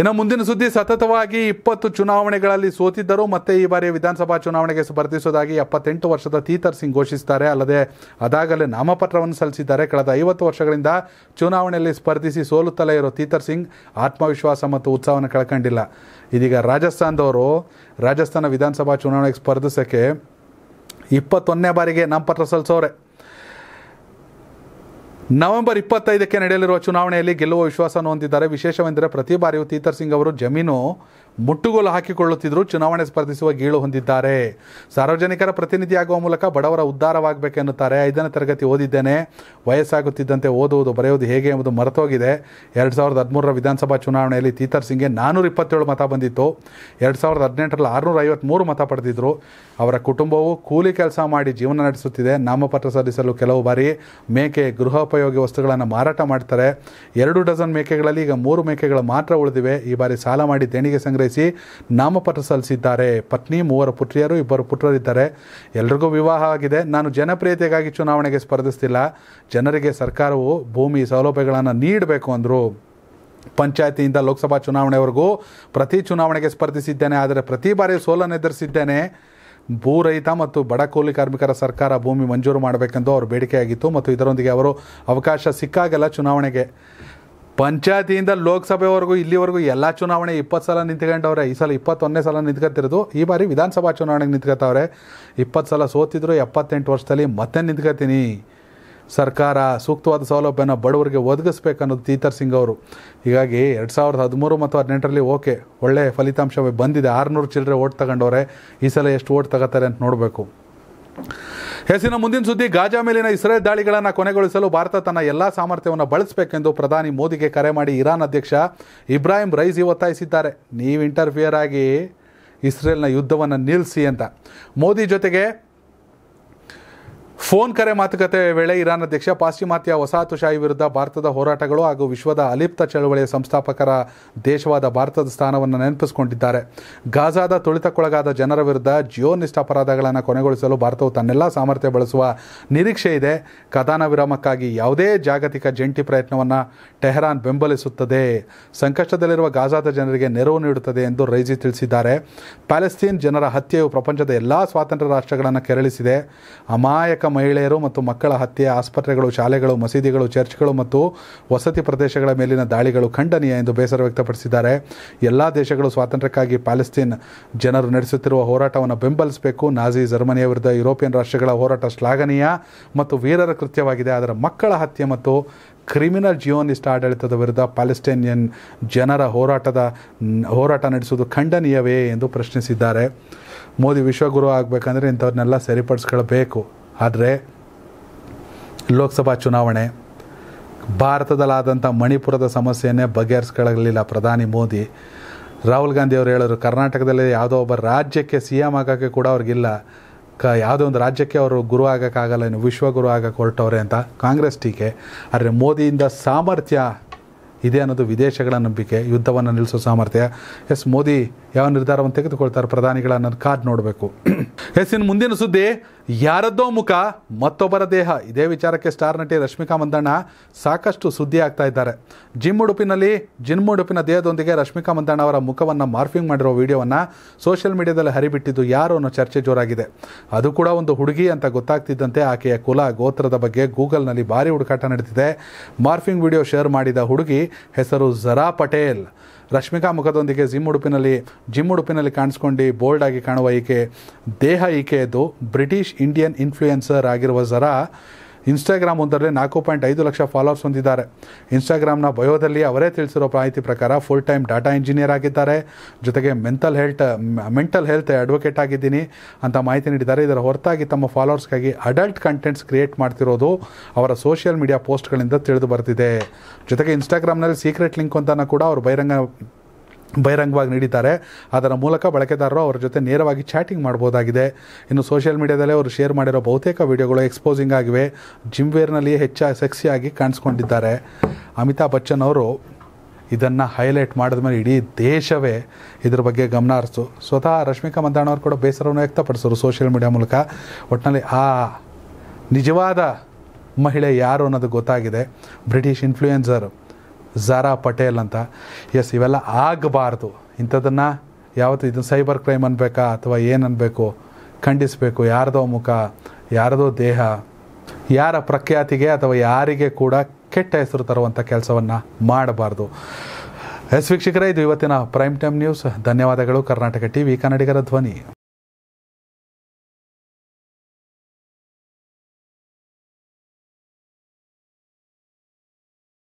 ಇನ್ನು ಮುಂದಿನ ಸುದ್ದಿ ಸತತವಾಗಿ ಇಪ್ಪತ್ತು ಚುನಾವಣೆಗಳಲ್ಲಿ ಸೋತಿದ್ದರು ಮತ್ತೆ ಈ ಬಾರಿ ವಿಧಾನಸಭಾ ಚುನಾವಣೆಗೆ ಸ್ಪರ್ಧಿಸುವುದಾಗಿ ಎಪ್ಪತ್ತೆಂಟು ವರ್ಷದ ತೀತರ್ ಸಿಂಗ್ ಘೋಷಿಸುತ್ತಾರೆ ಅಲ್ಲದೆ ಅದಾಗಲೇ ನಾಮಪತ್ರವನ್ನು ಸಲ್ಲಿಸಿದ್ದಾರೆ ಕಳೆದ ಐವತ್ತು ವರ್ಷಗಳಿಂದ ಚುನಾವಣೆಯಲ್ಲಿ ಸ್ಪರ್ಧಿಸಿ ಸೋಲುತ್ತಲೇ ಇರೋ ತೀತರ್ ಸಿಂಗ್ ಆತ್ಮವಿಶ್ವಾಸ ಮತ್ತು ಉತ್ಸಾಹವನ್ನು ಕಳ್ಕೊಂಡಿಲ್ಲ ಇದೀಗ ರಾಜಸ್ಥಾನದವರು ರಾಜಸ್ಥಾನ ವಿಧಾನಸಭಾ ಚುನಾವಣೆಗೆ ಸ್ಪರ್ಧಿಸೋಕ್ಕೆ ಇಪ್ಪತ್ತೊಂದನೇ ಬಾರಿಗೆ ನಾಮಪತ್ರ ಸಲ್ಲಿಸೋರೆ ನವೆಂಬರ್ ಇಪ್ಪತ್ತೈದಕ್ಕೆ ನಡೆಯಲಿರುವ ಚುನಾವಣೆಯಲ್ಲಿ ಗೆಲ್ಲುವ ವಿಶ್ವಾಸವನ್ನು ಹೊಂದಿದ್ದಾರೆ ವಿಶೇಷವೆಂದರೆ ಪ್ರತಿ ಬಾರಿಯೂ ತೀತರ್ ಸಿಂಗ್ ಅವರು ಜಮೀನು ಮುಟ್ಟುಗೋಲು ಹಾಕಿಕೊಳ್ಳುತ್ತಿದ್ದರು ಚುನಾವಣೆ ಸ್ಪರ್ಧಿಸುವ ಗೀಳು ಹೊಂದಿದ್ದಾರೆ ಸಾರ್ವಜನಿಕರ ಪ್ರತಿನಿಧಿಯಾಗುವ ಮೂಲಕ ಬಡವರ ಉದ್ಧಾರವಾಗಬೇಕೆನ್ನುತ್ತಾರೆ ಐದನೇ ತರಗತಿ ಓದಿದ್ದೇನೆ ವಯಸ್ಸಾಗುತ್ತಿದ್ದಂತೆ ಓದುವುದು ಬರೆಯುವುದು ಹೇಗೆ ಎಂಬುದು ಮರೆತೋಗಿದೆ ಎರಡು ಸಾವಿರದ ಹದಿಮೂರರ ವಿಧಾನಸಭಾ ಚುನಾವಣೆಯಲ್ಲಿ ತೀತರ್ ಸಿಂಗ್ಗೆ ನಾನ್ನೂರ ಇಪ್ಪತ್ತೇಳು ಮತ ಬಂದಿತ್ತು ಎರಡು ಸಾವಿರದ ಹದಿನೆಂಟರಲ್ಲಿ ಆರುನೂರ ಐವತ್ತ್ಮೂರು ಮತ ಪಡೆದಿದ್ದರು ಅವರ ಕುಟುಂಬವು ಕೂಲಿ ಕೆಲಸ ಮಾಡಿ ಜೀವನ ನಡೆಸುತ್ತಿದೆ ನಾಮಪತ್ರ ಸಲ್ಲಿಸಲು ಕೆಲವು ಬಾರಿ ಮೇಕೆ ಗೃಹೋಪಯೋಗಿ ವಸ್ತುಗಳನ್ನು ಮಾರಾಟ ಮಾಡ್ತಾರೆ ಎರಡು ಡಜನ್ ಮೇಕೆಗಳಲ್ಲಿ ಈಗ ಮೂರು ಮೇಕೆಗಳು ಮಾತ್ರ ಉಳಿದಿವೆ ಈ ಬಾರಿ ಸಾಲ ಮಾಡಿ ದೇಣಿಗೆ ಸಂಗ್ರಹ ಪೂರೈಸಿ ನಾಮಪತ್ರ ಸಲ್ಲಿಸಿದ್ದಾರೆ ಪತ್ನಿ ಮೂವರು ಪುತ್ರಿಯರು ಇಬ್ಬರು ಪುತ್ರರಿದ್ದಾರೆ ಎಲ್ರಿಗೂ ವಿವಾಹ ಆಗಿದೆ ನಾನು ಜನಪ್ರಿಯತೆಗಾಗಿ ಚುನಾವಣೆಗೆ ಸ್ಪರ್ಧಿಸ್ತಿಲ್ಲ ಜನರಿಗೆ ಸರ್ಕಾರವು ಭೂಮಿ ಸೌಲಭ್ಯಗಳನ್ನು ನೀಡಬೇಕು ಅಂದರು ಪಂಚಾಯತಿಯಿಂದ ಲೋಕಸಭಾ ಚುನಾವಣೆವರೆಗೂ ಪ್ರತಿ ಚುನಾವಣೆಗೆ ಸ್ಪರ್ಧಿಸಿದ್ದೇನೆ ಆದರೆ ಪ್ರತಿ ಬಾರಿ ಸೋಲನ್ನು ಎದುರಿಸಿದ್ದೇನೆ ಭೂರಹಿತ ಮತ್ತು ಬಡ ಕೂಲಿ ಕಾರ್ಮಿಕರ ಸರ್ಕಾರ ಭೂಮಿ ಮಂಜೂರು ಮಾಡಬೇಕೆಂದು ಅವರು ಬೇಡಿಕೆಯಾಗಿತ್ತು ಮತ್ತು ಇದರೊಂದಿಗೆ ಅವರು ಅವಕಾಶ ಸಿಕ್ಕಾಗಲ್ಲ ಚುನಾವಣೆಗೆ ಪಂಚಾಯತಿಯಿಂದ ಲೋಕಸಭೆವರೆಗೂ ಇಲ್ಲಿವರೆಗೂ ಎಲ್ಲ ಚುನಾವಣೆ ಇಪ್ಪತ್ತು ಸಲ ನಿಂತ್ಕೊಂಡವ್ರೆ ಈ ಸಲ ಇಪ್ಪತ್ತೊಂದನೇ ಸಲ ನಿಂತ್ಕೊತಿರೋದು ಈ ಬಾರಿ ವಿಧಾನಸಭಾ ಚುನಾವಣೆಗೆ ನಿಂತ್ಕೊತಾವ್ರೆ ಇಪ್ಪತ್ತು ಸಲ ಸೋತಿದ್ರು ಎಪ್ಪತ್ತೆಂಟು ವರ್ಷದಲ್ಲಿ ಮತ್ತೆ ನಿಂತ್ಕೊತೀನಿ ಸರ್ಕಾರ ಸೂಕ್ತವಾದ ಸೌಲಭ್ಯನ ಬಡವರಿಗೆ ಒದಗಿಸ್ಬೇಕು ಅನ್ನೋದು ತೀತರ್ ಸಿಂಗ್ ಅವರು ಹೀಗಾಗಿ ಎರಡು ಸಾವಿರದ ಹದಿಮೂರು ಮತ್ತು ಹದಿನೆಂಟರಲ್ಲಿ ಓಕೆ ಒಳ್ಳೆಯ ಫಲಿತಾಂಶ ಬಂದಿದೆ ಆರುನೂರು ಚಿಲ್ಲರೆ ಓಟ್ ತಗೊಂಡವ್ರೆ ಈ ಸಲ ಎಷ್ಟು ಓಟ್ ತಗೋತಾರೆ ಅಂತ ನೋಡಬೇಕು ಹೆಸಿನ ಮುಂದಿನ ಸುದ್ದಿ ಗಾಜಾ ಮೇಲಿನ ಇಸ್ರೇಲ್ ದಾಳಿಗಳನ್ನು ಕೊನೆಗೊಳಿಸಲು ಭಾರತ ತನ್ನ ಎಲ್ಲ ಸಾಮರ್ಥ್ಯವನ್ನು ಬಳಸಬೇಕೆಂದು ಪ್ರಧಾನಿ ಮೋದಿಗೆ ಕರೆ ಮಾಡಿ ಇರಾನ್ ಅಧ್ಯಕ್ಷ ಇಬ್ರಾಹಿಂ ರೈಸಿ ಒತ್ತಾಯಿಸಿದ್ದಾರೆ ನೀವು ಇಂಟರ್ಫಿಯರ್ ಆಗಿ ಇಸ್ರೇಲ್ನ ಯುದ್ಧವನ್ನು ನಿಲ್ಲಿಸಿ ಅಂತ ಮೋದಿ ಜೊತೆಗೆ ಫೋನ್ ಕರೆ ಮಾತುಕತೆ ವೇಳೆ ಇರಾನ್ ಅಧ್ಯಕ್ಷ ಪಾಶ್ಚಿಮಾತ್ಯ ವಸಾಹತುಶಾಹಿ ವಿರುದ್ಧ ಭಾರತದ ಹೋರಾಟಗಳು ಹಾಗೂ ವಿಶ್ವದ ಅಲಿಪ್ತ ಚಳವಳಿಯ ಸಂಸ್ಥಾಪಕರ ದೇಶವಾದ ಭಾರತದ ಸ್ಥಾನವನ್ನು ನೆನಪಿಸಿಕೊಂಡಿದ್ದಾರೆ ಗಾಜಾದ ತುಳಿತಕ್ಕೊಳಗಾದ ಜನರ ವಿರುದ್ಧ ಜಿಯೋನಿಷ್ಠ ಅಪರಾಧಗಳನ್ನು ಕೊನೆಗೊಳಿಸಲು ಭಾರತವು ತನ್ನೆಲ್ಲ ಸಾಮರ್ಥ್ಯ ಬಳಸುವ ನಿರೀಕ್ಷೆ ಇದೆ ಕದಾನ ವಿರಾಮಕ್ಕಾಗಿ ಯಾವುದೇ ಜಾಗತಿಕ ಜಂಟಿ ಪ್ರಯತ್ನವನ್ನು ಟೆಹರಾನ್ ಬೆಂಬಲಿಸುತ್ತದೆ ಸಂಕಷ್ಟದಲ್ಲಿರುವ ಗಾಜಾದ ಜನರಿಗೆ ನೆರವು ನೀಡುತ್ತದೆ ಎಂದು ರೈಜಿ ತಿಳಿಸಿದ್ದಾರೆ ಪ್ಯಾಲೆಸ್ತೀನ್ ಜನರ ಹತ್ಯೆಯು ಪ್ರಪಂಚದ ಎಲ್ಲ ಸ್ವಾತಂತ್ರ್ಯ ರಾಷ್ಟ್ರಗಳನ್ನು ಕೆರಳಿಸಿದೆ ಅಮಾಯಕ ಮಹಿಳೆಯರು ಮತ್ತು ಮಕ್ಕಳ ಹತ್ಯೆ ಆಸ್ಪತ್ರೆಗಳು ಶಾಲೆಗಳು ಮಸೀದಿಗಳು ಚರ್ಚ್ಗಳು ಮತ್ತು ವಸತಿ ಪ್ರದೇಶಗಳ ಮೇಲಿನ ದಾಳಿಗಳು ಖಂಡನೀಯ ಎಂದು ಬೇಸರ ವ್ಯಕ್ತಪಡಿಸಿದ್ದಾರೆ ಎಲ್ಲ ದೇಶಗಳು ಸ್ವಾತಂತ್ರ್ಯಕ್ಕಾಗಿ ಪ್ಯಾಲೆಸ್ತೀನ್ ಜನರು ನಡೆಸುತ್ತಿರುವ ಹೋರಾಟವನ್ನು ಬೆಂಬಲಿಸಬೇಕು ನಾಜಿ ಜರ್ಮನಿಯ ವಿರುದ್ಧ ಯುರೋಪಿಯನ್ ರಾಷ್ಟ್ರಗಳ ಹೋರಾಟ ಶ್ಲಾಘನೀಯ ಮತ್ತು ವೀರರ ಕೃತ್ಯವಾಗಿದೆ ಅದರ ಮಕ್ಕಳ ಹತ್ಯೆ ಮತ್ತು ಕ್ರಿಮಿನಲ್ ಜಿಯೋನಿಸ್ಟ್ ಆಡಳಿತದ ವಿರುದ್ಧ ಪ್ಯಾಲೆಸ್ಟೇನಿಯನ್ ಜನರ ಹೋರಾಟದ ಹೋರಾಟ ನಡೆಸುವುದು ಖಂಡನೀಯವೇ ಎಂದು ಪ್ರಶ್ನಿಸಿದ್ದಾರೆ ಮೋದಿ ವಿಶ್ವಗುರು ಆಗಬೇಕಂದ್ರೆ ಇಂಥವ್ರನ್ನೆಲ್ಲ ಸರಿಪಡಿಸ್ಕೊಳ್ಬೇಕು ಆದರೆ ಲೋಕಸಭಾ ಚುನಾವಣೆ ಭಾರತದಲ್ಲಾದಂಥ ಮಣಿಪುರದ ಸಮಸ್ಯೆಯನ್ನೇ ಬಗೆಹರಿಸ್ಕೊಳ್ಳಲಿಲ್ಲ ಪ್ರಧಾನಿ ಮೋದಿ ರಾಹುಲ್ ಗಾಂಧಿ ಅವರು ಹೇಳಿದ್ರು ಕರ್ನಾಟಕದಲ್ಲಿ ಯಾವುದೋ ಒಬ್ಬ ರಾಜ್ಯಕ್ಕೆ ಸಿ ಎಮ್ ಆಗೋಕ್ಕೆ ಕೂಡ ಅವ್ರಿಗಿಲ್ಲ ಕ ಯಾವುದೋ ಒಂದು ರಾಜ್ಯಕ್ಕೆ ಅವರು ಗುರು ಆಗೋಕ್ಕಾಗಲ್ಲ ಇನ್ನು ವಿಶ್ವಗುರು ಆಗಕ್ಕೆ ಹೊರಟವ್ರೆ ಅಂತ ಕಾಂಗ್ರೆಸ್ ಟೀಕೆ ಆದರೆ ಮೋದಿಯಿಂದ ಸಾಮರ್ಥ್ಯ ಇದೆ ಅನ್ನೋದು ವಿದೇಶಗಳ ನಂಬಿಕೆ ಯುದ್ಧವನ್ನು ನಿಲ್ಲಿಸೋ ಸಾಮರ್ಥ್ಯ ಎಸ್ ಮೋದಿ ಯಾವ ನಿರ್ಧಾರವನ್ನು ತೆಗೆದುಕೊಳ್ತಾರೆ ಪ್ರಧಾನಿಗಳ ನನ್ನ ಕಾರ್ಡ್ ನೋಡಬೇಕು ಹೆಸಿನ ಮುಂದಿನ ಸುದ್ದಿ ಯಾರದ್ದೋ ಮುಖ ಮತ್ತೊಬ್ಬರ ದೇಹ ಇದೇ ವಿಚಾರಕ್ಕೆ ಸ್ಟಾರ್ ನಟಿ ರಶ್ಮಿಕಾ ಮಂದಣ್ಣ ಸಾಕಷ್ಟು ಸುದ್ದಿ ಆಗ್ತಾ ಇದ್ದಾರೆ ಜಿಮ್ ಉಡುಪಿನಲ್ಲಿ ಜಿಮ್ ಉಡುಪಿನ ದೇಹದೊಂದಿಗೆ ರಶ್ಮಿಕಾ ಮಂದಣ್ಣ ಅವರ ಮುಖವನ್ನು ಮಾರ್ಫಿಂಗ್ ಮಾಡಿರೋ ವಿಡಿಯೋವನ್ನು ಸೋಷಿಯಲ್ ಮೀಡಿಯಾದಲ್ಲಿ ಹರಿಬಿಟ್ಟಿದ್ದು ಯಾರು ಅನ್ನೋ ಚರ್ಚೆ ಜೋರಾಗಿದೆ ಅದು ಕೂಡ ಒಂದು ಹುಡುಗಿ ಅಂತ ಗೊತ್ತಾಗ್ತಿದ್ದಂತೆ ಆಕೆಯ ಕುಲ ಗೋತ್ರದ ಬಗ್ಗೆ ಗೂಗಲ್ನಲ್ಲಿ ಭಾರಿ ಹುಡುಕಾಟ ನಡೆದಿದೆ ಮಾರ್ಫಿಂಗ್ ವಿಡಿಯೋ ಶೇರ್ ಮಾಡಿದ ಹುಡುಗಿ ಹೆಸರು ಜರಾ ಪಟೇಲ್ ರಶ್ಮಿಕಾ ಮುಖದೊಂದಿಗೆ ಜಿಮ್ ಉಡುಪಿನಲ್ಲಿ ಜಿಮ್ ಉಡುಪಿನಲ್ಲಿ ಕಾಣಿಸ್ಕೊಂಡು ಬೋಲ್ಡ್ ಆಗಿ ಕಾಣುವ ಈಕೆ ದೇಹ ಈಕೆಯದು ಬ್ರಿಟಿಷ್ ಇಂಡಿಯನ್ ಇನ್ಫ್ಲೂಯೆನ್ಸರ್ ಆಗಿರುವ ಜರಾ ಇನ್ಸ್ಟಾಗ್ರಾಮ್ ಒಂದರಲ್ಲಿ ನಾಲ್ಕು ಪಾಯಿಂಟ್ ಐದು ಲಕ್ಷ ಫಾಲೋವರ್ಸ್ ಹೊಂದಿದ್ದಾರೆ ಇನ್ಸ್ಟಾಗ್ರಾಮ್ನ ಬಯೋದಲ್ಲಿ ಅವರೇ ತಿಳಿಸಿರೋ ಮಾಹಿತಿ ಪ್ರಕಾರ ಫುಲ್ ಟೈಮ್ ಡಾಟಾ ಇಂಜಿನಿಯರ್ ಆಗಿದ್ದಾರೆ ಜೊತೆಗೆ mental health mental health advocate ಆಗಿದ್ದೀನಿ ಅಂತ ಮಾಹಿತಿ ನೀಡಿದ್ದಾರೆ ಇದರ ಹೊರತಾಗಿ ತಮ್ಮ ಫಾಲೋವರ್ಸ್ಗಾಗಿ ಅಡಲ್ಟ್ ಕಂಟೆಂಟ್ಸ್ ಕ್ರಿಯೇಟ್ ಮಾಡ್ತಿರೋದು ಅವರ ಸೋಷಿಯಲ್ ಮೀಡಿಯಾ ಪೋಸ್ಟ್ಗಳಿಂದ ತಿಳಿದು ಬರ್ತಿದೆ ಜೊತೆಗೆ ಇನ್ಸ್ಟಾಗ್ರಾಮ್ನಲ್ಲಿ ಸೀಕ್ರೆಟ್ ಲಿಂಕ್ ಅಂತ ಕೂಡ ಅವರು ಬಹಿರಂಗ ಬಹಿರಂಗವಾಗಿ ನೀಡಿದ್ದಾರೆ ಅದರ ಮೂಲಕ ಬಳಕೆದಾರರು ಅವರ ಜೊತೆ ನೇರವಾಗಿ ಚಾಟಿಂಗ್ ಮಾಡ್ಬೋದಾಗಿದೆ ಇನ್ನು ಸೋಷಿಯಲ್ ಮೀಡಿಯಾದಲ್ಲಿ ಅವರು ಶೇರ್ ಮಾಡಿರೋ ಬಹುತೇಕ ವೀಡಿಯೋಗಳು ಎಕ್ಸ್ಪೋಸಿಂಗ್ ಆಗಿವೆ ಜಿಮ್ ವೇರ್ನಲ್ಲಿ ಹೆಚ್ಚಾಗಿ ಸೆಕ್ಸಿಯಾಗಿ ಕಾಣಿಸ್ಕೊಂಡಿದ್ದಾರೆ ಅಮಿತಾಬ್ ಬಚ್ಚನ್ ಅವರು ಇದನ್ನು ಹೈಲೈಟ್ ಮಾಡಿದ ಮೇಲೆ ಇಡೀ ದೇಶವೇ ಇದ್ರ ಬಗ್ಗೆ ಗಮನ ಹರಿಸು ಸ್ವತಃ ರಶ್ಮಿಕಾ ಅವರು ಕೂಡ ಬೇಸರವನ್ನು ವ್ಯಕ್ತಪಡಿಸೋರು ಸೋಷಿಯಲ್ ಮೀಡಿಯಾ ಮೂಲಕ ಒಟ್ನಲ್ಲಿ ಆ ನಿಜವಾದ ಮಹಿಳೆ ಯಾರು ಅನ್ನೋದು ಗೊತ್ತಾಗಿದೆ ಬ್ರಿಟಿಷ್ ಇನ್ಫ್ಲೂಯೆನ್ಸರ್ ಝರಾ ಪಟೇಲ್ ಅಂತ ಎಸ್ ಇವೆಲ್ಲ ಆಗಬಾರ್ದು ಇಂಥದನ್ನು ಯಾವತ್ತು ಇದನ್ನು ಸೈಬರ್ ಕ್ರೈಮ್ ಅನ್ಬೇಕಾ ಅಥವಾ ಏನನ್ಬೇಕು ಖಂಡಿಸಬೇಕು ಯಾರದೋ ಮುಖ ಯಾರದೋ ದೇಹ ಯಾರ ಪ್ರಖ್ಯಾತಿಗೆ ಅಥವಾ ಯಾರಿಗೆ ಕೂಡ ಕೆಟ್ಟ ಹೆಸರು ತರುವಂಥ ಕೆಲಸವನ್ನು ಮಾಡಬಾರ್ದು ಎಸ್ ವೀಕ್ಷಕರೇ ಇದು ಇವತ್ತಿನ ಪ್ರೈಮ್ ಟೈಮ್ ನ್ಯೂಸ್ ಧನ್ಯವಾದಗಳು ಕರ್ನಾಟಕ ಟಿ ವಿ ಕನ್ನಡಿಗರ ಧ್ವನಿ